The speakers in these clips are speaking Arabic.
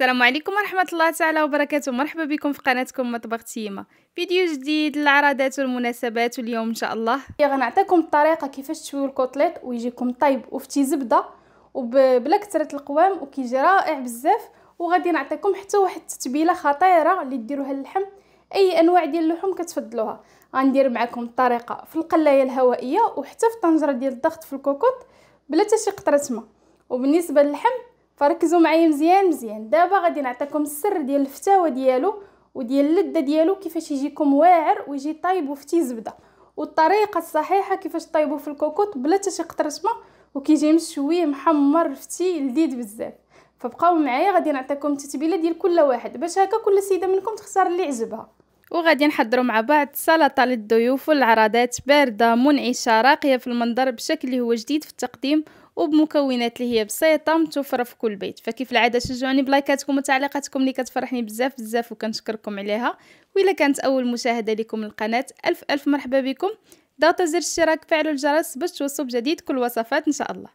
السلام عليكم ورحمة الله تعالى وبركاته مرحبا بكم في قناتكم مطبخ تيما فيديو جديد للعرادات والمناسبات واليوم ان شاء الله غنعطيكم الطريقه كيفاش تشويو الكوتليت ويجيكم طايب وفتي زبده وبلا كثره القوام وكيجي رائع بزاف وغادي نعطيكم حتى واحد التتبيله خطيره اللي ديروها اللحم اي انواع ديال اللحوم كتفضلوها غندير معكم الطريقه في القلايه الهوائيه وحتى في طنجره ديال الضغط في الكوكوط بلا حتى شي قطره ما وبالنسبه للحم فركزوا معايا مزيان مزيان دابا غادي نعطيكم السر ديال الفتاوى ديالو وديال اللذه ديالو كيفاش يجيكم واعر ويجي طايب وفتي زبده والطريقه الصحيحه كيفاش طيبوا في الكوكوط بلا حتى شي قطره ما وكيجي مشوي محمر فتي لذيذ بزاف فبقاو معايا غادي نعطيكم التتبيله ديال كل واحد باش هكا كل سيده منكم تختار اللي عجبها وغادي نحضروا مع بعض سلطه للضيوف والعراضات بارده منعشه راقيه في المنظر بشكل هو جديد في التقديم وبمكونات اللي هي بسيطه متوفره في كل بيت فكيف العاده شجعوني بلايكاتكم وتعليقاتكم اللي كتفرحني بزاف بزاف وكنشكركم عليها والا كانت اول مشاهده لكم القناه الف الف مرحبا بكم ضغطوا زر الاشتراك فعلوا الجرس باش توصلوا بجديد كل وصفات ان شاء الله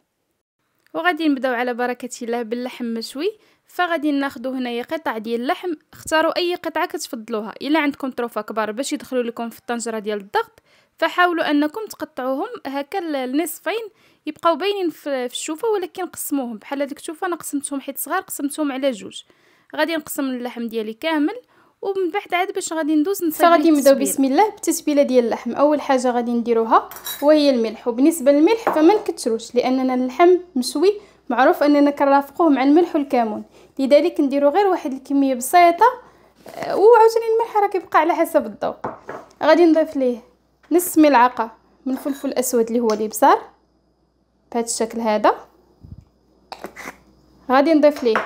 وغادي نبداو على بركه الله باللحم مشوي فغادي ناخذ هنايا قطع ديال اللحم اختاروا اي قطعه كتفضلوها الا عندكم طروفه كبار باش يدخلوا لكم في الطنجره ديال الضغط فحاولوا انكم تقطعوهم هكا النصفين يبقاو باينين في الشوفه ولكن قسموهم بحال هذيك الشوفه انا قسمتهم حيت صغار قسمتهم على جوج غادي نقسم اللحم ديالي كامل ومن بعد عاد باش غادي ندوز نصايب غادي نبداو بسم الله بالتتبيله ديال اللحم اول حاجه غادي نديروها وهي الملح وبالنسبه للملح فما نكثروش لاننا اللحم مشوي معروف اننا كنرافقوه مع الملح والكمون لذلك نديرو غير واحد الكميه بسيطه آه، وعاوتاني الملح راه كيبقى على حسب الذوق غادي نضيف ليه نص ملعقه من الفلفل الاسود اللي هو الابزار بهذا الشكل هذا غادي نضيف ليه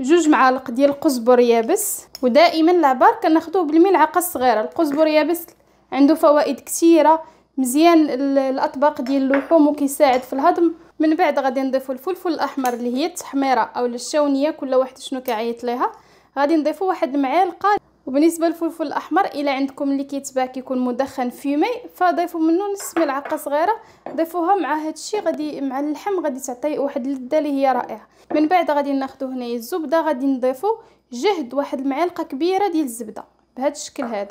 جوج معالق ديال القزبر يابس ودائما العبار كناخذوه بالملعقه الصغيره القزبر يابس عنده فوائد كثيره مزيان الاطباق ديال اللحوم وكيساعد في الهضم من بعد غادي نضيف الفلفل الاحمر اللي هي التحميره او الشاونيه كل واحد شنو كيعيط ليها غادي نضيفوا واحد المعلقه وبالنسبه للفلفل الاحمر الا عندكم اللي كيتباع كيكون مدخن فيمي فضيفوا منه نص ملعقه صغيره ضيفوها مع الشيء غادي مع اللحم غادي تعطي واحد اللذه اللي هي رائعه من بعد غادي ناخذ هنايا الزبده غادي نضيفوا جهد واحد المعلقه كبيره ديال الزبده بهذا الشكل هذا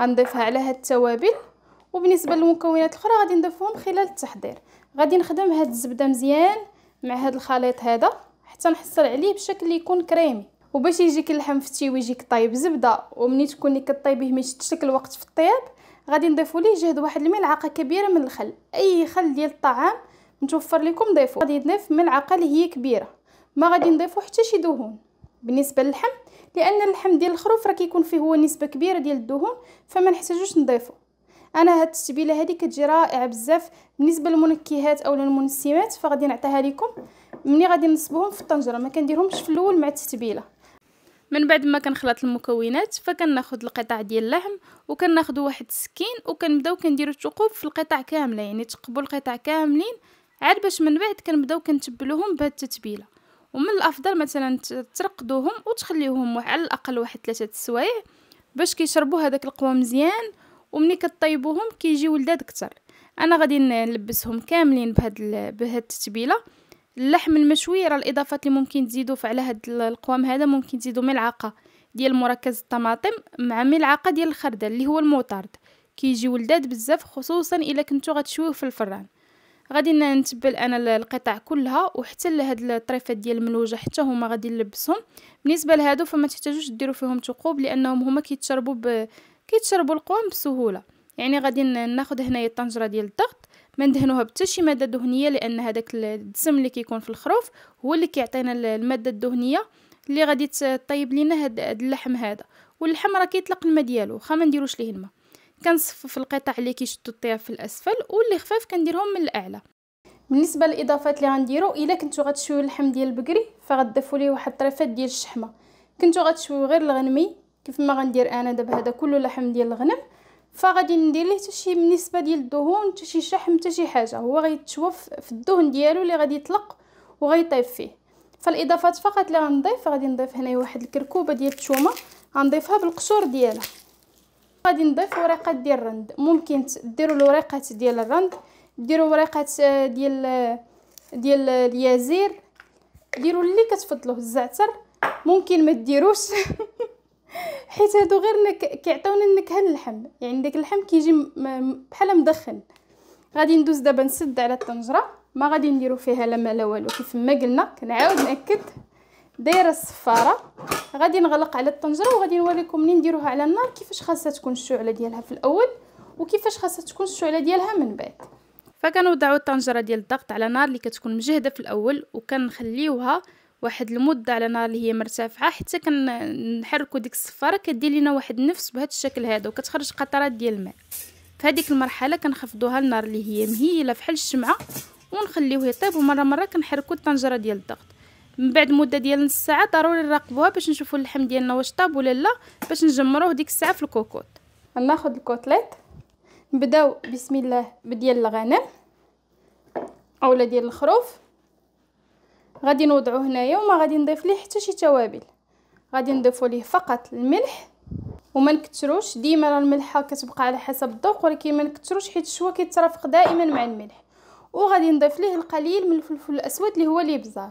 غنضيفها على هاد التوابل وبالنسبه للمكونات الاخرى غادي نضيفهم خلال التحضير غادي نخدم هاد الزبده مزيان مع هاد الخليط هذا حتى نحصل عليه بشكل يكون كريمي وباش يجيك اللحم فتي ويجيك طايب زبده ومني تكوني كطيبيه ما يشدش لك الوقت في الطياب غادي نضيفوا ليه جهد واحد الملعقه كبيره من الخل اي خل ديال الطعام متوفر لكم ضيفوا غادي نضيف ملعقه اللي هي كبيره ما غادي نضيفوا حتى شي دهون بالنسبه للحم لان اللحم ديال الخروف راه كيكون فيه هو نسبه كبيره ديال الدهون فما نحتاجوش نضيفو انا هاد التتبيله هادي كتجي رائعه بزاف بالنسبه للمنكهات او للمنسمات فغادي نعطيها لكم ملي غادي نصبوهم في الطنجره ما كنديرهمش في الاول مع التتبيله من بعد ما كنخلط المكونات فكناخد القطع ديال اللحم وكناخد واحد السكين وكنبداو كنديرو الثقوب في القطع كامله يعني تقبوا القطع كاملين عاد باش من بعد كنبداو كنتبلوهم بهاد التتبيله ومن الافضل مثلا ترقدوهم وتخليوهم على الاقل واحد ثلاثه السوايع باش كيشربوا هذاك القوام مزيان ومني كطيبوهم كيجيو لذاد اكثر انا غادي نلبسهم كاملين بهاد بهاد التتبيله اللحم المشوي راه الاضافات اللي ممكن تزيدوا فعلى هاد القوام هذا ممكن تزيدوا ملعقه ديال مركز الطماطم مع ملعقه ديال الخردل اللي هو الموطارد كيجي ولداد بزاف خصوصا الا كنتو غتشويوه في الفران غادي نتبل انا القطع كلها وحتى لهاد الطريفات ديال الملوجه حتى هما غادي نلبسهم بالنسبه لهادو فما تحتاجوش ديروا فيهم ثقوب لانهم هما كيتشربوا ب... كيتشربوا القوام بسهوله يعني غادي ناخذ هنايا الطنجره ديال الضغط ما ندهنوها بتا شي ماده دهنيه لان هذاك الدسم اللي كيكون في الخروف هو اللي كيعطينا الماده الدهنيه اللي غادي تطيب لينا هاد اللحم هذا واللحم راه كيطلق الماء ديالو واخا ما نديروش ليه الماء كنصفف القطع اللي كيشدوا الطياب في الاسفل واللي خفاف كنديرهم من الاعلى بالنسبه للاضافات اللي غنديرو الا كنتو غتشويو اللحم ديال البقري فغتضيفوا ليه واحد الطريفات ديال الشحمه كنتو غتشويو غير الغنمي كيف ما غندير انا دابا هذا كله لحم ديال الغنم فغادي ندير ليه حتى شي نسبه ديال الدهون حتى شي شحم حتى شي حاجه هو غيتشوى في الدهن ديالو اللي غادي يطلق وغيطيب فيه فالاضافات فقط اللي غنضيف غادي نضيف هنايا واحد الكركوبه ديال الثومه غنضيفها بالقشور ديالها غادي نضيف ورقات ديال الرند ممكن ديروا الورقات ديال الرند ديروا ورقات آه، ديال آه، ديال آه، اليازير ديروا اللي كتفضلوه الزعتر ممكن ما ديروش حيت هادو غير كيعطيونا النكهه للحم يعني داك اللحم كيجي م... بحال مدخن غادي ندوز دابا نسد على الطنجره ما غادي نديرو فيها لا ما لا والو كيف ما قلنا كنعاود ناكد دايره الصفاره غادي نغلق على الطنجره وغادي نوريكم منين نديروها على النار كيفاش خاصها تكون الشعله ديالها في الاول وكيفاش خاصها تكون الشعله ديالها من بعد فكنوضعوا الطنجره ديال الضغط على نار اللي كتكون مجهده في الاول وكنخليوها واحد المده على نار اللي هي مرتفعه حتى كنحركو ديك الصفاره كدير لينا واحد النفس بهذا الشكل هذا وكتخرج قطرات ديال الماء فهاديك المرحله كنخفضوها النار اللي هي مهيله فحال الشمعه ونخليوه يطيب ومره مره كنحركو الطنجره ديال الضغط من بعد مده ديال نص ساعه ضروري نراقبوها باش نشوفو اللحم ديالنا واش طاب ولا لا باش نجمروه ديك الساعه في الكوكوط غناخد الكوتليت نبداو بسم الله بديال الغنم اولا ديال الخروف غادي نوضعو هنايا وما غادي نضيف ليه حتى شي توابل غادي نضيفو ليه فقط الملح وما نكثروش ديما راه الملحه كتبقى على حسب الذوق ولكن ما نكثروش حيت الشوا كيترافق دائما مع الملح وغادي نضيف ليه القليل من الفلفل الاسود اللي هو الابزار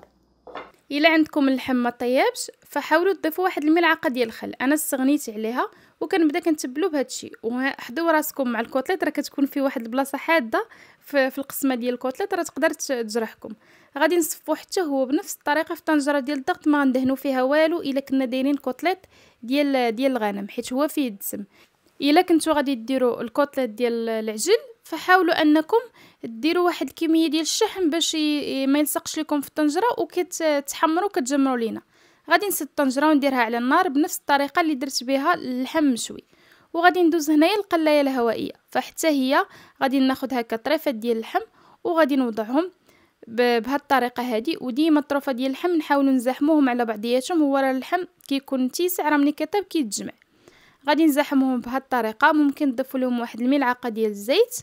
الا عندكم اللحم ما طيبش فحاولوا تضيفوا واحد الملعقه ديال الخل انا استغنيت عليها وكنبدا كنتبلو بهذا الشيء وحدو راسكم مع الكوتليت راه كتكون في واحد البلاصه حاده في القسمه ديال الكوتليت راه تقدر تجرحكم غادي نصفو حتى هو بنفس الطريقه في الطنجره ديال الضغط ما غندهنو فيها والو الا كنا دايرين كوتليت ديال ديال الغنم حيت هو فيه الدسم الا كنتو غادي ديروا الكوتليت ديال العجل فحاولوا انكم ديروا واحد الكميه ديال الشحم باش ما يلصقش لكم في الطنجره وكتحمروا كتجمروا لينا غادي نسد الطنجره ونديرها على النار بنفس الطريقه اللي درت بها اللحم مشوي وغادي ندوز هنايا القلايه الهوائيه فحتى هي غادي ناخذ هكا طريفات ديال اللحم وغادي نوضعهم بهالطريقه هذه وديما الطرفه ديال اللحم نحاولوا نزاحموهم على بعضياتهم هو راه اللحم كيكون تيسع راه ملي كيطيب كيتجمع غادي نزاحمهم بهالطريقه ممكن نضيف لهم واحد الملعقه ديال الزيت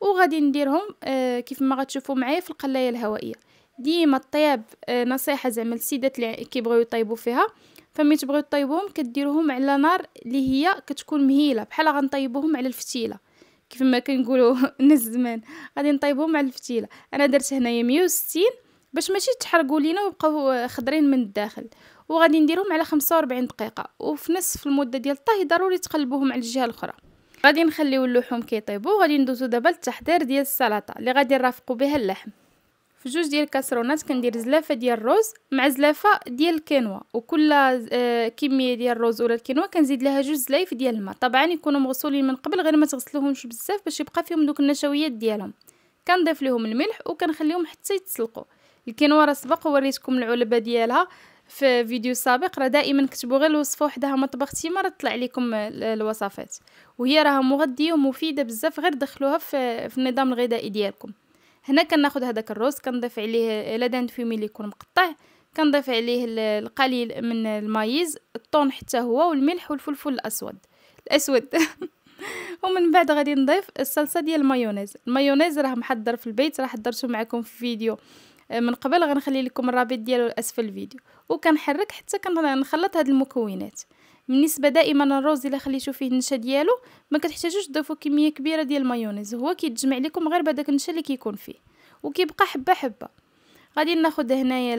وغادي نديرهم آه كيف ما غتشوفوا معايا في القلايه الهوائيه ديما الطياب آه نصيحه زعما السيدات اللي كيبغيو يطيبوا فيها فملي تبغيو طيبوهم كديروهم على نار اللي هي كتكون مهيله بحال غنطيبوهم على الفتيله كيف ما كنقولوا الناس زمان غادي نطيبو مع الفتيله انا درت هنايا 160 باش ماشي تحرقوا لينا ويبقاو خضرين من الداخل وغادي نديرهم على 45 دقيقه وفي نصف المده ديال الطهي ضروري تقلبوهم على الجهه الاخرى غادي نخليو اللحوم كيطيبو وغادي ندوزو دابا للتحضير ديال السلطه اللي غادي نرافقو بها اللحم في جوج ديال الكاسرونات كندير زلافه ديال الرز مع زلافه ديال الكينوا وكل آه، كميه ديال الرز ولا الكينوا كنزيد لها جوج زلايف ديال الماء طبعا يكونوا مغسولين من قبل غير ما تغسلوهمش بزاف باش يبقى فيهم دوك النشويات ديالهم كنضيف لهم الملح وكنخليهم حتى يتسلقوا الكينوا راه سبق ووريتكم العلبه ديالها في فيديو سابق راه دائما كتبوا غير الوصفه وحدها مطبخ تيما ما راه تطلع لكم الوصفات وهي راها مغذيه ومفيده بزاف غير دخلوها في النظام الغذائي ديالكم هنا كناخد هذاك الروز كنضيف عليه لادان فيمي اللي يكون مقطع كنضيف عليه القليل من المايز الطون حتى هو والملح والفلفل الاسود الاسود ومن بعد غادي نضيف الصلصه ديال المايونيز المايونيز راه محضر في البيت راه حضرته معكم في فيديو من قبل غنخلي لكم الرابط ديالو اسفل الفيديو وكنحرك حتى كنخلط هاد المكونات بالنسبه دائما الرز الا خليتو فيه النشا ديالو ما كتحتاجوش تضيفوا كميه كبيره ديال المايونيز هو كيتجمع لكم غير بهذاك النشا اللي كيكون فيه وكيبقى حبه حبه غادي ناخذ هنايا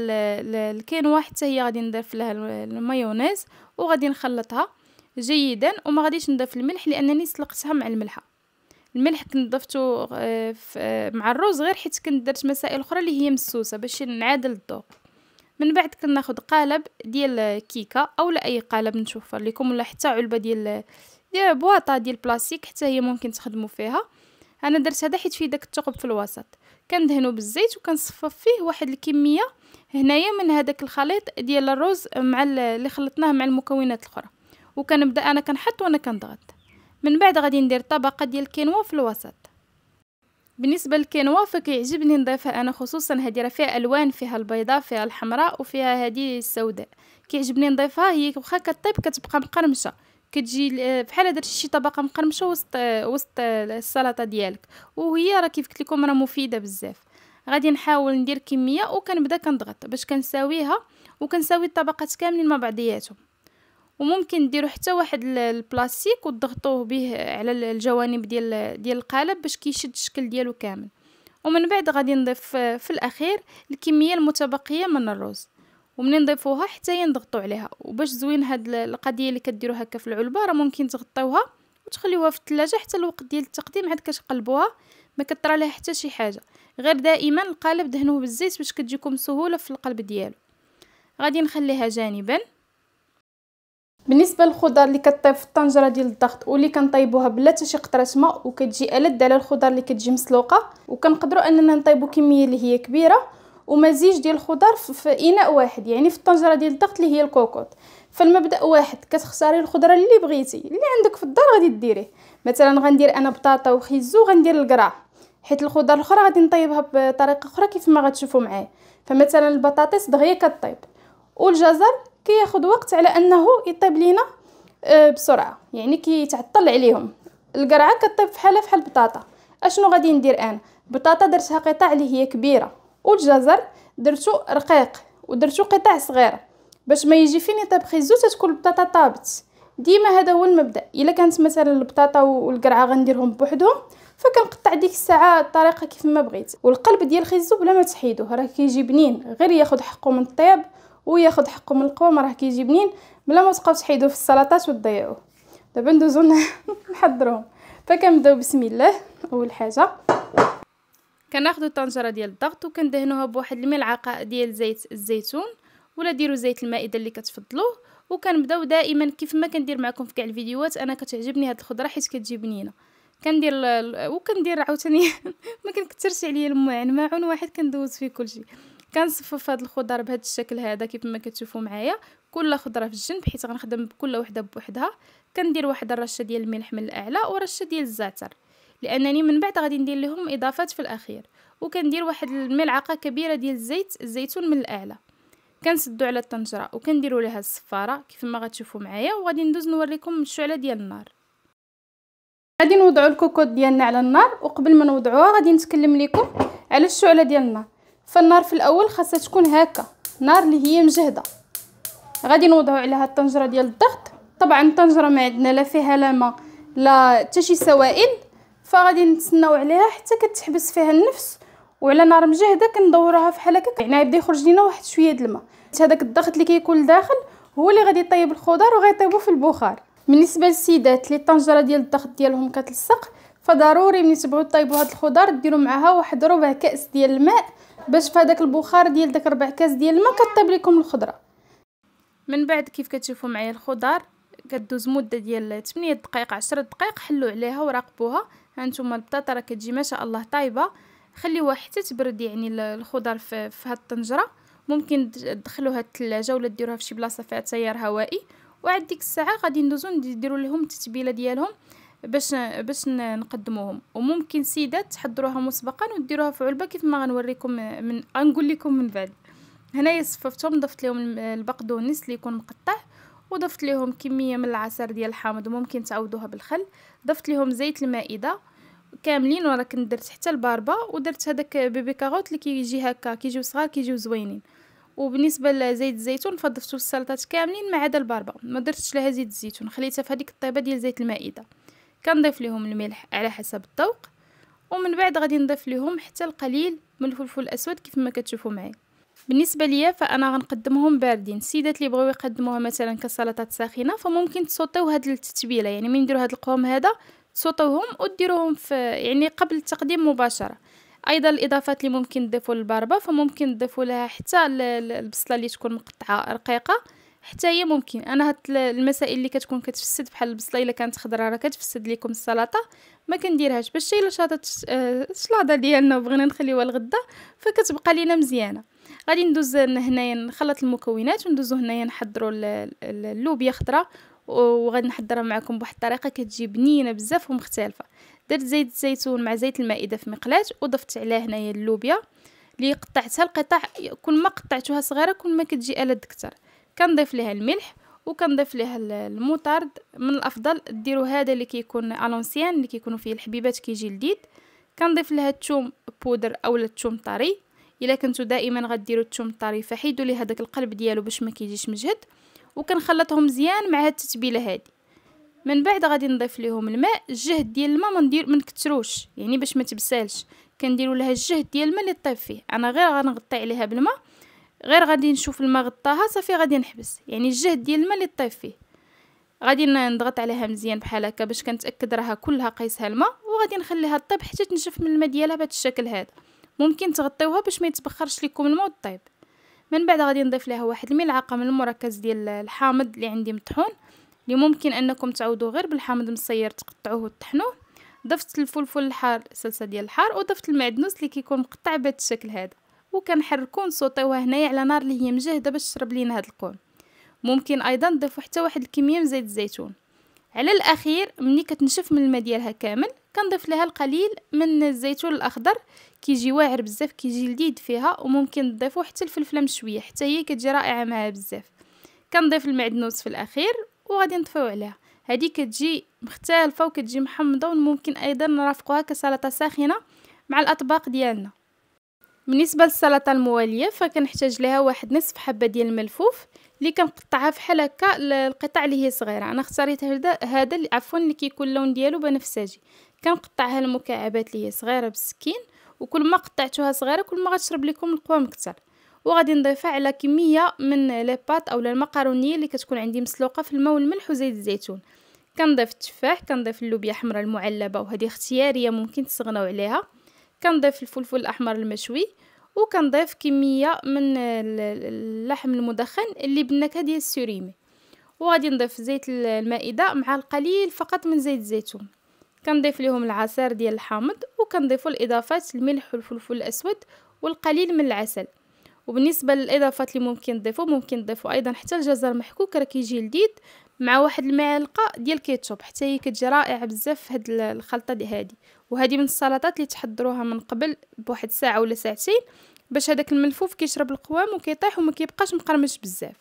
الكينوا حتى هي غادي نضيف لها المايونيز وغادي نخلطها جيدا وما غاديش نضيف الملح لانني سلقتها مع الملحه الملح كنت ضفتو آه، آه، مع الروز غير حيت كنت درت مسائل اخرى اللي هي مسوسه باش نعادل الذوق من بعد كناخد قالب ديال كيكا او اي قالب نشوف لكم ولا حتى علبه ديال ديال بواطه ديال بلاستيك حتى هي ممكن تخدموا فيها انا درت هذا حيت فيه داك الثقب في الوسط كندهنو بالزيت وكنصفف فيه واحد الكميه هنايا من هذاك الخليط ديال الرز مع اللي خلطناه مع المكونات الاخرى وكنبدا انا كنحط وانا كنضغط من بعد غادي ندير طبقه ديال الكينوا في الوسط بالنسبه للكينوا فكيعجبني نضيفها انا خصوصا هذه راه فيها الوان فيها البيضاء فيها الحمراء وفيها هذه السوداء كيعجبني نضيفها هي واخا كطيب كتبقى مقرمشه كتجي بحال درتي شي طبقه مقرمشه وسط وسط السلطه ديالك وهي راه كيف قلت لكم راه مفيده بزاف غادي نحاول ندير كميه وكنبدا كنضغط باش كنساويها وكنساوي الطبقات كاملين مع بعضياتهم وممكن ديروا حتى واحد البلاستيك وتضغطوه به على الجوانب ديال ديال القالب باش كيشد الشكل ديالو كامل ومن بعد غادي نضيف في الاخير الكميه المتبقيه من الرز ومنين نضيفوها حتى ينضغطوا عليها وباش زوين هاد القضيه اللي كديروا هكا في العلبه راه ممكن تغطيوها وتخليوها في الثلاجه حتى الوقت ديال التقديم عاد كتقلبوها ما كطرى لها حتى شي حاجه غير دائما القالب دهنوه بالزيت باش كتجيكم سهوله في القلب ديالو غادي نخليها جانبا بالنسبه للخضر اللي كطيب في الطنجره ديال الضغط واللي كنطيبوها بلا حتى شي قطره ماء وكتجي الد على الخضر اللي كتجي مسلوقه وكنقدروا اننا نطيبو كميه اللي هي كبيره ومزيج ديال الخضر في اناء واحد يعني في الطنجره ديال الضغط اللي هي الكوكوط فالمبدا واحد كتختاري الخضره اللي بغيتي اللي عندك في الدار غادي ديريه مثلا غندير انا بطاطا وخيزو غندير القرع حيت الخضر الاخرى غادي نطيبها بطريقه اخرى كيف ما غتشوفوا معايا فمثلا البطاطس دغيا كطيب والجزر كياخذ وقت على انه يطيب لينا آه، بسرعه يعني كيتعطل عليهم القرعه كطيب فحالها فحال البطاطا اشنو غادي ندير انا البطاطا درتها قطع اللي هي كبيره والجزر درتو رقيق ودرتو قطع صغيره باش ما يجي فين يطيب خيزو تتكون البطاطا طابت ديما هذا هو المبدا الا كانت مثلا البطاطا والقرعه غنديرهم بوحدهم فكنقطع ديك الساعه الطريقه كيف ما بغيت والقلب ديال الخيزو بلا ما تحيدوه راه كيجي بنين غير ياخذ حقه من الطياب وياخذ حقه من القوام راه كيجي بنين بلا ما تبقاو تحيدوا في السلطات وتضيعوه دابا ندوزو نحضروهم فكنبداو بسم الله اول حاجه كناخذوا الطنجره ديال الضغط وكندهنوها بواحد الملعقه ديال زيت الزيتون ولا ديروا زيت المائده اللي كتفضلوه وكنبداو دائما كيف ما كندير معكم في كاع الفيديوهات انا كتعجبني هاد الخضره حيت كتجي بنينه كندير وكندير عاوتاني ما كنكثرش عليا الماعن يعني ماعون واحد كندوز فيه كلشي كنصفف هاد الخضر بهذا الشكل هذا كيف ما كتشوفوا معايا كل خضره في الجنب حيت غنخدم بكل وحده بوحدها كندير واحد الرشه ديال الملح من الاعلى ورشه ديال الزعتر لانني من بعد غادي ندير لهم اضافات في الاخير وكندير واحد الملعقه كبيره ديال الزيت الزيتون من الاعلى كنسدو على الطنجره وكنديروا لها الصفاره كيف ما غتشوفوا معايا وغادي ندوز نوريكم الشعله ديال النار غادي نوضعوا الكوكوط ديالنا على النار وقبل ما نوضعوها غادي نتكلم لكم على الشعله ديال النار فالنار في الاول خاصها تكون هكا نار اللي هي مجهده غادي نوضعو عليها الطنجره ديال الضغط طبعا الطنجره ما عندنا لا فيها لا ما لا حتى شي سوائل فغادي نتسناو عليها حتى كتحبس فيها النفس وعلى نار مجهده كندوروها فحال هكا يعني غيبدا يخرج لينا واحد شويه الماء هذاك الضغط اللي كيكون كي لداخل هو اللي غادي يطيب الخضر وغيطيبو في البخار بالنسبه للسيدات اللي الطنجره ديال الضغط ديالهم كتلصق فضروري ملي تبغيو طيبوا هاد الخضر ديروا معاها واحد ربع كاس ديال الماء باش في هذاك البخار ديال داك ربع كاس ديال الماء كطيب لكم الخضره من بعد كيف كتشوفوا معايا الخضار كدوز مده ديال 8 دقائق 10 دقائق حلوا عليها وراقبوها هانتوما البطاطا راه كتجي ما شاء الله طايبه خليوها حتى تبرد يعني الخضار في, في هاد الطنجره ممكن تدخلوها الثلاجه ولا ديروها في شي بلاصه فيها تيار هوائي وعاد ديك الساعه غادي ندوزو نديرو لهم التتبيله ديالهم باش باش نقدموهم وممكن سيدات تحضروها مسبقا وديروها في علبه كيف ما غنوريكم من غنقول لكم من بعد هنايا صففتهم ضفت لهم البقدونس اللي يكون مقطع وضفت لهم كميه من العصير ديال الحامض وممكن تعوضوها بالخل ضفت لهم زيت المائده كاملين ورا كنت درت حتى الباربا ودرت هذاك بيبي كاروت اللي كيجي هكا كيجيو صغار كيجيو زوينين وبالنسبه لزيت الزيتون فضفتو السلطات كاملين ما عدا الباربا ما درتش لها زيت الزيتون خليتها في هذيك الطيبه ديال زيت المائده كنضيف لهم الملح على حسب الذوق ومن بعد غادي نضيف لهم حتى القليل من الفلفل الاسود كيف ما كتشوفوا معايا بالنسبه ليا فانا غنقدمهم باردين السيدات اللي بغاو يقدموها مثلا كسلطات ساخنه فممكن تسوطيو هاد التتبيله يعني من نديروا هاد القوام هذا تسوطوهم وديروهم في يعني قبل التقديم مباشره ايضا الاضافات اللي ممكن تضيفوا للباربه فممكن تضيفوا لها حتى البصله اللي تكون مقطعه رقيقه حتى هي ممكن انا هاد المسائل اللي كتكون كتفسد بحال البصله الا كانت خضراء راه كتفسد لكم السلطه ما كنديرهاش باش الا شاطت الشلاضه آه، ديالنا وبغينا نخليوها لغدا فكتبقى لينا مزيانه غادي ندوز هنايا نخلط المكونات وندوزو هنايا نحضروا اللوبيا خضراء وغادي نحضرها معكم بواحد الطريقه كتجي بنينه بزاف ومختلفه درت زيت الزيتون مع زيت المائده في مقلاه وضفت عليها هنايا اللوبيا اللي قطعتها القطع كل ما قطعتوها صغيره كل ما كتجي الد اكثر كنضيف ليها الملح وكنضيف ليها الموطارد من الافضل ديروا هذا اللي كيكون الونسيان اللي كيكونوا فيه الحبيبات كيجي لذيذ كنضيف لها الثوم بودر اولا الثوم طري الا كنتو دائما غديروا الثوم الطري فحيدوا ليه هذاك القلب ديالو باش ما كيجيش مجهد وكنخلطهم مزيان مع هاد التتبيله هادي من بعد غادي نضيف ليهم الماء الجهد ديال الماء ما ندير ما نكثروش يعني باش ما تبسالش كنديروا لها الجهد ديال الماء اللي طيب فيه انا غير غنغطي عليها بالماء غير غادي نشوف الماء غطاها صافي غادي نحبس يعني الجهد ديال الماء اللي طيب فيه غادي نضغط عليها مزيان بحال هكا باش كنتاكد راها كلها قيسها الماء وغادي نخليها طيب حتى تنشف من الماء ديالها بهذا الشكل هذا ممكن تغطيوها باش ما يتبخرش لكم الماء وطيب من بعد غادي نضيف لها واحد الملعقه من المركز ديال الحامض اللي عندي مطحون اللي ممكن انكم تعودوا غير بالحامض مصير تقطعوه وتطحنوه ضفت الفلفل الحار صلصه ديال الحار وضفت المعدنوس اللي كيكون مقطع بهذا الشكل هذا وكنحركو نصوطيوها هنايا على نار اللي هي مجهده باش تشرب لينا هاد الكون ممكن ايضا نضيفو حتى واحد الكميه من زيت الزيتون على الاخير ملي كتنشف من الماء ديالها كامل كنضيف لها القليل من الزيتون الاخضر كيجي واعر بزاف كيجي لذيذ فيها وممكن تضيفو حتى الفلفله مشويه حتى هي كتجي رائعه معها بزاف كنضيف المعدنوس في الاخير وغادي نطفيو عليها هذه كتجي مختلفه وكتجي محمضه وممكن ايضا نرافقوها كسلطه ساخنه مع الاطباق ديالنا بالنسبه للسلطه المواليه فكنحتاج لها واحد نصف حبه ديال الملفوف اللي كنقطعها فحال هكا القطع اللي هي صغيره انا اختاريت هذا اللي عفوا اللي كيكون اللون ديالو بنفسجي كنقطعها المكعبات اللي هي صغيره بالسكين وكل ما قطعتوها صغيره كل ما غتشرب لكم القوام كتر وغادي نضيفها على كميه من لي بات اولا المقارونيه اللي كتكون عندي مسلوقه في الماء والملح وزيت الزيتون كنضيف التفاح كنضيف اللوبيا حمراء المعلبه وهذه اختياريه ممكن تستغناو عليها كنضيف الفلفل الاحمر المشوي وكنضيف كميه من اللحم المدخن اللي بالنكهه ديال السوريمي وغادي نضيف زيت المائده مع القليل فقط من زيت الزيتون كنضيف لهم العصير ديال الحامض وكنضيفوا الاضافات الملح والفلفل الاسود والقليل من العسل وبالنسبه للاضافات اللي ممكن تضيفوا ممكن تضيفوا ايضا حتى الجزر محكوك راه كيجي لذيذ مع واحد المعلقه ديال الكيتشوب حتى هي كتجي رائعه بزاف في هاد الخلطه دي هادي وهادي من السلطات اللي تحضروها من قبل بواحد ساعه ولا ساعتين باش هداك الملفوف كيشرب القوام وكيطيح وما كيبقاش مقرمش بزاف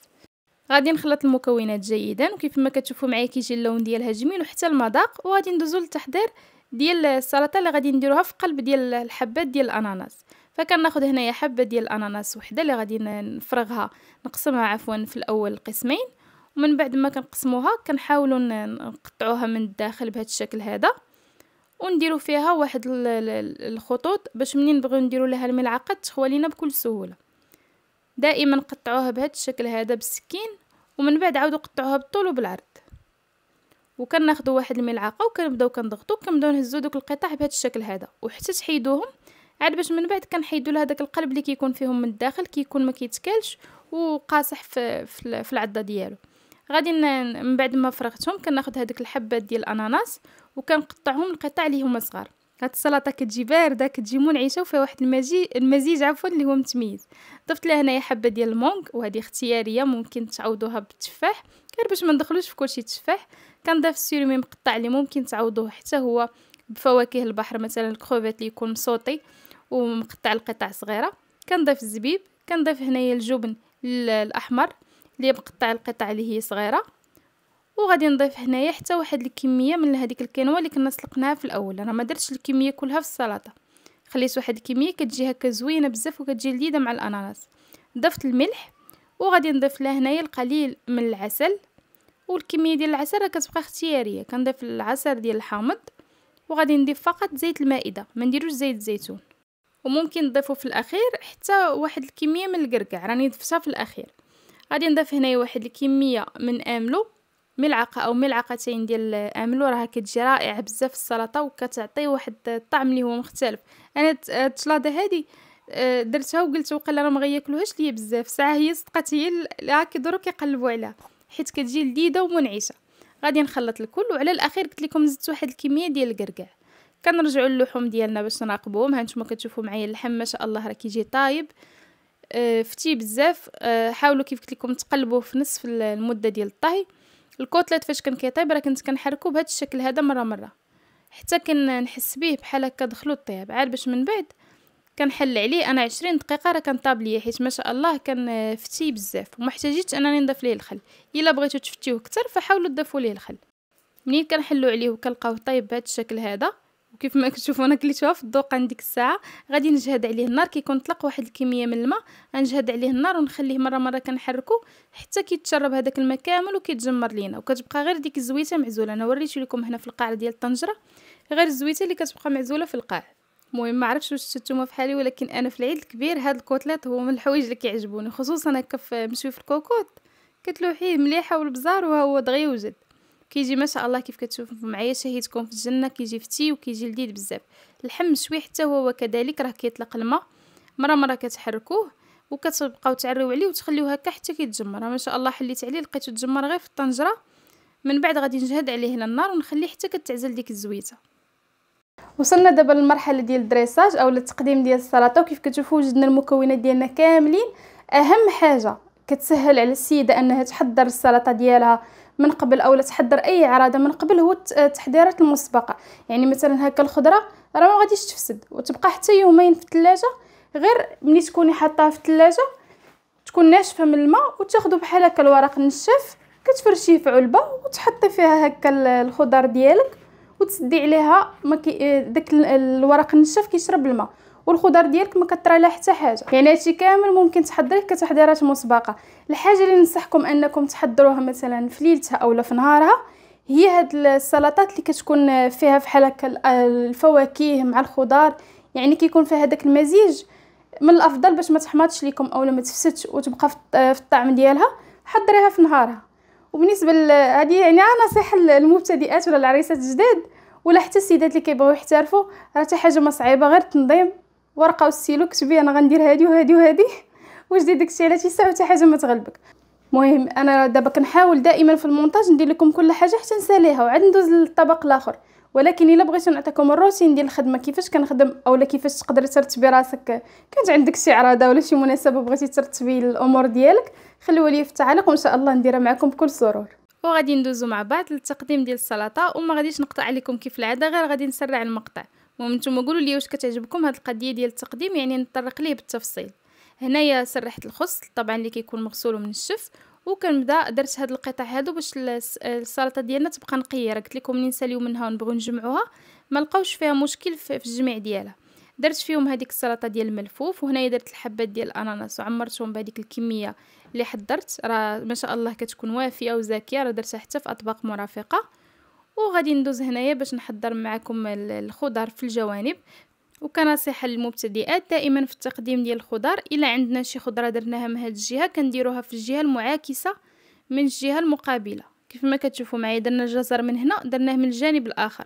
غادي نخلط المكونات جيدا وكيف ما كتشوفوا معايا كيجي اللون ديالها جميل وحتى المذاق وغادي ندوزو للتحضير ديال السلطه اللي غادي نديروها في قلب ديال الحبات ديال الاناناس فكناخذ هنايا حبه ديال الاناناس وحده اللي غادي نفرغها نقسمها عفوا في الاول قسمين ومن بعد ما كنقسموها كنحاولوا نقطعوها من الداخل بهذا الشكل هذا ونديروا فيها واحد الخطوط باش منين نبغيو نديروا لها الملعقه تخوى لينا بكل سهوله دائما قطعوها بهذا الشكل هذا بالسكين ومن بعد عاودوا قطعوها بالطول وبالعرض وكناخذوا واحد الملعقه وكنبداو كنضغطوا كنبداو نهزوا دوك القطع بهذا الشكل هذا وحتى تحيدوهم عاد باش من بعد كنحيدوا لها داك القلب اللي كيكون فيهم من الداخل كيكون ما كيتكالش وقاصح في, في العضه ديالو غادي من بعد ما فرغتهم كناخذ هذوك الحبات ديال الاناناس وكنقطعهم لقطع اللي هما صغار هاد السلطه كتجي بارده كتجي منعشه وفيها واحد المزيج المزيج عفوا اللي هو متميز ضفت لها هنايا حبه ديال المونغ وهذه اختياريه ممكن تعوضوها بالتفاح غير باش ما ندخلوش في كلشي تفاح كنضيف السيرومي مقطع اللي ممكن تعوضوه حتى هو بفواكه البحر مثلا الكروفيت اللي يكون مصوطي ومقطع لقطع صغيره كنضيف الزبيب كنضيف هنايا الجبن الاحمر اللي بقطع القطع اللي هي صغيره وغادي نضيف هنايا حتى واحد الكميه من هذيك الكينوا اللي كنا سلقناها في الاول انا ما درتش الكميه كلها في السلطه خليت واحد الكميه كتجي هكا زوينه بزاف وكتجي لذيذه مع الاناناس ضفت الملح وغادي نضيف لها هنايا القليل من العسل والكميه ديال العسل راه كتبقى اختياريه كنضيف العسل ديال الحامض وغادي نضيف فقط زيت المائده ما نديروش زيت الزيتون وممكن نضيفو في الاخير حتى واحد الكميه من الكركع راني ضفتها في الاخير غادي نضيف هنايا واحد الكميه من املو ملعقه او ملعقتين ديال املو راه كتجي رائعه بزاف في السلطه وكتعطي واحد الطعم اللي هو مختلف انا الطلاده هذه آه، درتها وقلت وقال راه ما غياكلوهاش ليا بزاف ساعه هي صدقات هي لا كيدورو كيقلبوا عليها حيت كتجي لذيذه ومنعشه غادي نخلط الكل وعلى الاخير قلت لكم زدت واحد الكميه ديال الكركاع كنرجعوا اللحوم ديالنا باش نراقبوهم ها نتوما كتشوفوا معايا اللحم ما شاء الله راه كيجي طايب آه، فتي بزاف آه، حاولوا كيف قلت لكم تقلبوه في نصف المده ديال الطهي الكوتليت فاش كان كيطيب راه كنت كنحركو بهذا الشكل هذا مره مره حتى كنحس بيه بحال هكا دخلو الطياب عاد باش من بعد كنحل عليه انا عشرين دقيقه راه كنطاب ليا حيت ما شاء الله كان آه، فتي بزاف وما احتاجيتش انني نضيف ليه الخل الا بغيتو تفتيوه اكثر فحاولوا تضيفوا ليه الخل منين كنحلو عليه وكنلقاوه طايب بهذا الشكل هذا كيف ما كتشوفوا انا كليتوها في الدوقان ديك الساعه غادي نجهد عليه النار كيكون طلق واحد الكميه من الماء غنجهد عليه النار ونخليه مره مره كنحركو حتى كيتشرب هذاك الماء كامل وكيتجمر لينا وكتبقى غير ديك الزويته معزوله انا وريت لكم هنا في القاع ديال الطنجره غير الزويته اللي كتبقى معزوله في القاع المهم ما عرفتش واش شفتوما في حالي ولكن انا في العيد الكبير هاد الكوتلات هو من الحوايج اللي كيعجبوني خصوصا هكا في مشوي في الكوكوط كتلوحيه مليحه والبزار وهو دغيا وجد كيجي ما شاء الله كيف كتشوف معايا شهيتكم في الجنه كيجي فتي وكيجي لذيذ بزاف اللحم مشوي حتى هو كذلك راه كيطلق الماء مره مره كتحركوه وكتبقاو تعريو عليه وتخليوه هكا حتى كيتجمر ما شاء الله حليت عليه لقيته تجمر غير في الطنجره من بعد غادي نجهد عليه هنا النار ونخليه حتى كتعزل ديك الزويته وصلنا دابا للمرحله ديال الدريساج اولا التقديم ديال السلطه وكيف كتشوفوا وجدنا المكونات ديالنا كاملين اهم حاجه كتسهل على السيده انها تحضر السلطه ديالها من قبل او تحضر اي عراضه من قبل هو التحضيرات المسبقه يعني مثلا هكا الخضره راه ما غاديش تفسد وتبقى حتى يومين في الثلاجه غير ملي تكوني حاطاها في الثلاجه تكون ناشفه من الماء وتاخذوا بحال هكا الورق النشاف كتفرشيه في علبه وتحطي فيها هكا الخضر ديالك وتسدي عليها اه، داك الورق النشاف كيشرب الماء والخضر ديالك ما كترى لا حتى حاجه يعني هادشي كامل ممكن تحضريه كتحضيرات مسبقه الحاجه اللي ننصحكم انكم تحضروها مثلا في ليلتها اولا في نهارها هي هاد السلطات اللي كتكون فيها بحال هكا الفواكه مع الخضار يعني كيكون فيها هذاك المزيج من الافضل باش ما تحماضش ليكم اولا ما تفسدش وتبقى في الطعم ديالها حضريها في نهارها وبالنسبه هادي يعني نصيحه للمبتدئات ولا العريسات الجداد ولا حتى السيدات اللي كيبغيو يحترفوا راه حتى حاجه ما صعيبه غير التنظيم ورقه وستيلو كتبي انا غندير هادي وهادي وهادي وجدي داكشي على تيساوي حتى حاجه ما تغلبك المهم انا دابا كنحاول دائما في المونتاج ندير لكم كل حاجه حتى نساليها وعاد ندوز للطبق الاخر ولكن الا بغيت نعطيكم الروتين ديال الخدمه كيفاش كنخدم اولا كيفاش تقدري ترتبي راسك كانت عندك شي عراضه ولا شي مناسبه بغيتي ترتبي الامور ديالك خليوها لي في التعليق وان شاء الله نديرها معكم بكل سرور وغادي ندوزو مع بعض للتقديم ديال السلطه وما غاديش نقطع عليكم كيف العاده غير غادي نسرع المقطع المهم نتوما قولوا لي واش كتعجبكم هاد القضيه ديال التقديم يعني نطرق ليه بالتفصيل هنايا سرحت الخس طبعا اللي كيكون مغسول ومنشف وكنبدا درت هاد القطع هادو باش السلطه ديالنا تبقى نقيه قلت لكم منين ساليو منها ونبغيو نجمعوها ما لقاوش فيها مشكل في الجميع ديالها درت فيهم هذيك السلطه ديال الملفوف وهنايا درت الحبات ديال الاناناس وعمرتهم بهذيك الكميه اللي حضرت راه ما شاء الله كتكون وافيه وزاكيه راه درتها حتى في اطباق مرافقه وغادي ندوز هنايا باش نحضر معكم الخضر في الجوانب وكنصيحه للمبتدئات دائما في التقديم ديال الخضر الا عندنا شي خضره درناها من هاد الجهه كنديروها في الجهه المعاكسه من الجهه المقابله كيف ما كتشوفوا معايا درنا الجزر من هنا درناه من الجانب الاخر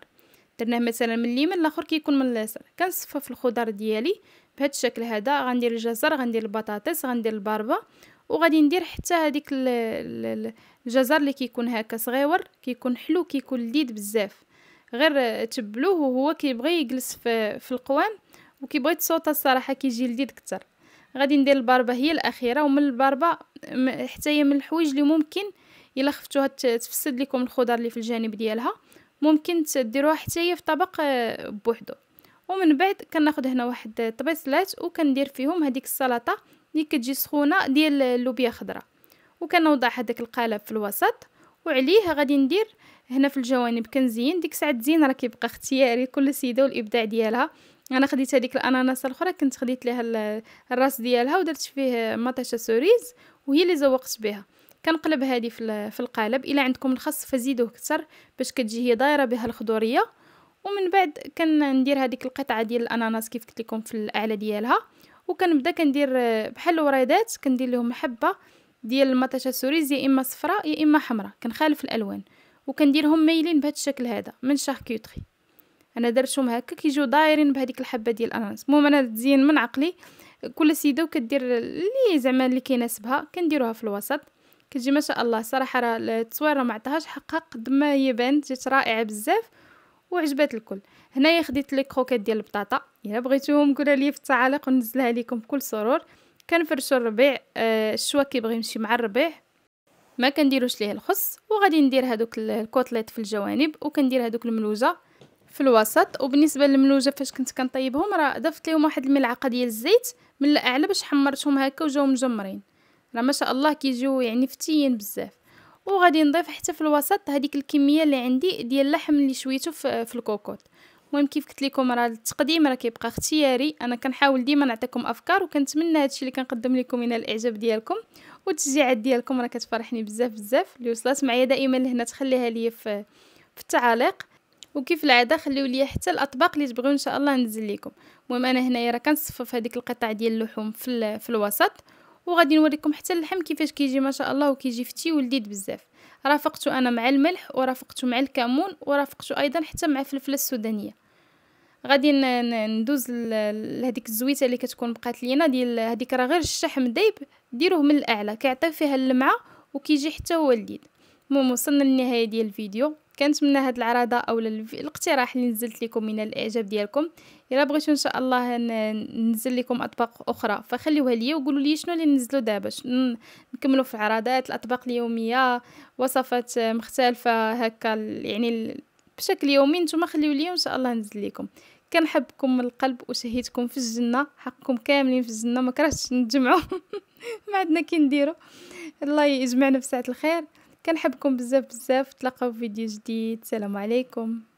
درناه مثلا من اليمين الاخر كيكون من اليسار كنصفف الخضر ديالي بهذا الشكل هذا غندير الجزر غندير البطاطس غندير الباربه وغادي ندير حتى هذيك الجزر اللي كيكون هكا صغيور كيكون حلو كيكون لذيذ بزاف غير تبلوه وهو كيبغي يجلس في, في القوام وكيبغي يتصوت الصراحه كيجي لذيذ كتر غادي ندير الباربه هي الاخيره ومن الباربه حتى هي من الحوايج اللي ممكن الا خفتوها تفسد لكم الخضر اللي في الجانب ديالها ممكن تديروها حتى هي في طبق آه، بوحدو ومن بعد كناخذ هنا واحد طبيصلات وكندير فيهم هذيك السلطه اللي كتجي سخونه ديال اللوبيا خضراء وكنوضع هذاك القالب في الوسط وعليه غادي ندير هنا في الجوانب كنزين ديك ساعه الزين راه كيبقى اختياري كل سيده والابداع ديالها انا خديت هذيك الاناناس الاخرى كنت خديت ليها الراس ديالها ودرت فيه مطيشه سوريز وهي اللي زوقت بها كنقلب هذه في القالب الا عندكم الخس فزيدوه اكثر باش كتجي هي دايره بها الخضوريه ومن بعد كندير هذيك القطعه ديال الاناناس كيف قلت لكم في الاعلى ديالها وكنبدا كندير بحال الوريدات كندير لهم حبه ديال المطيشه سوريز يا اما صفراء يا اما حمراء كنخالف الالوان وكنديرهم مايلين بهذا الشكل هذا من شاركوتري انا درتهم هكا كيجيو دايرين بهذيك الحبه ديال الاناناس المهم انا تزين من عقلي كل سيده وكدير اللي زعما اللي كيناسبها كنديروها في الوسط كتجي ما شاء الله صراحه راه التصويره ما عطاهاش حقها قد ما هي بانت جات رائعه بزاف وعجبات الكل هنايا خديت لي كروكيت ديال البطاطا الا بغيتوهم قولوا لي في التعاليق ونزلها لكم بكل سرور كنفرشوا الربيع آه الشوا كيبغي يمشي مع الربيع ما كنديروش ليه الخص وغادي ندير هذوك الكوتليت في الجوانب وكندير هذوك الملوجه في الوسط وبالنسبه للملوجه فاش كنت كنطيبهم راه ضفت لهم واحد الملعقه ديال الزيت من الاعلى باش حمرتهم هكا وجاو مجمرين راه ما شاء الله كيجيو يعني فتيين بزاف وغادي نضيف حتى في الوسط هذيك الكميه اللي عندي ديال اللحم اللي شويته في, في الكوكوط المهم كيف قلت لكم راه التقديم راه كيبقى اختياري انا كنحاول ديما نعطيكم افكار وكنتمنى هادشي اللي كنقدم لكم ينال الاعجاب ديالكم والتشجيعات ديالكم راه كتفرحني بزاف بزاف اللي وصلت معايا دائما لهنا تخليها لي في في التعاليق وكيف العاده خليو لي حتى الاطباق اللي تبغيو ان شاء الله ننزل لكم المهم انا هنايا راه كنصفف هذيك القطع ديال اللحوم في في الوسط وغادي نوريكم حتى اللحم كيفاش كيجي ما شاء الله وكيجي فتي ولذيذ بزاف رافقته انا مع الملح ورافقته مع الكمون ورافقته ايضا حتى مع الفلفله السودانيه غادي ندوز لهذيك الزويته اللي كتكون بقات لينا ديال هذيك راه غير الشحم دايب ديروه من الاعلى كيعطي فيها اللمعه وكيجي حتى هو لذيذ المهم وصلنا للنهايه ديال الفيديو كنتمنى هاد العرضه او الاقتراح اللي نزلت لكم من الاعجاب ديالكم الا بغيتو ان شاء الله ننزل لكم اطباق اخرى فخليوها لي وقولوا لي شنو اللي ننزلو دابا نكملوا في العرضات الاطباق اليوميه وصفات مختلفه هكا يعني بشكل يومي نتوما خليو لي ان شاء الله ننزل لكم كنحبكم من القلب وشهيتكم في الجنه حقكم كاملين في الجنه ما كرهتش نتجمعوا ما عندنا كي نديروا الله يجمعنا في ساعه الخير كنحبكم بزاف بزاف تلقاو فيديو جديد سلام عليكم